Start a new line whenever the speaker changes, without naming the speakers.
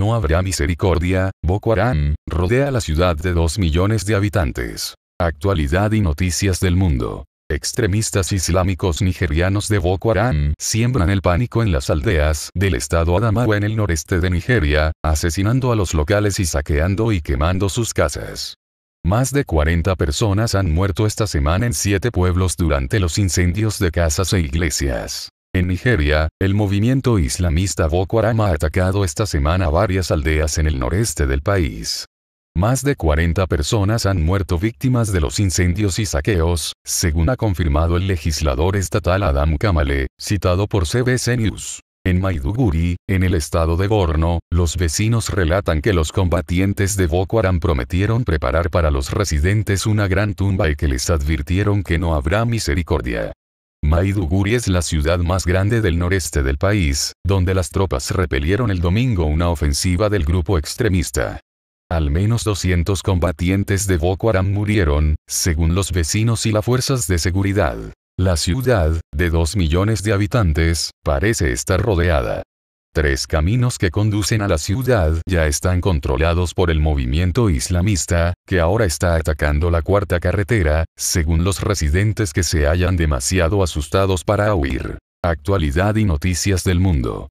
no habrá misericordia, Boko Haram, rodea la ciudad de 2 millones de habitantes. Actualidad y noticias del mundo. Extremistas islámicos nigerianos de Boko Haram siembran el pánico en las aldeas del estado Adamawa en el noreste de Nigeria, asesinando a los locales y saqueando y quemando sus casas. Más de 40 personas han muerto esta semana en siete pueblos durante los incendios de casas e iglesias. En Nigeria, el movimiento islamista Boko Haram ha atacado esta semana varias aldeas en el noreste del país. Más de 40 personas han muerto víctimas de los incendios y saqueos, según ha confirmado el legislador estatal Adam Kamale, citado por CBC News. En Maiduguri, en el estado de Borno, los vecinos relatan que los combatientes de Boko Haram prometieron preparar para los residentes una gran tumba y que les advirtieron que no habrá misericordia. Maiduguri es la ciudad más grande del noreste del país, donde las tropas repelieron el domingo una ofensiva del grupo extremista. Al menos 200 combatientes de Boko Haram murieron, según los vecinos y las fuerzas de seguridad. La ciudad, de 2 millones de habitantes, parece estar rodeada. Tres caminos que conducen a la ciudad ya están controlados por el movimiento islamista, que ahora está atacando la cuarta carretera, según los residentes que se hayan demasiado asustados para huir. Actualidad y noticias del mundo.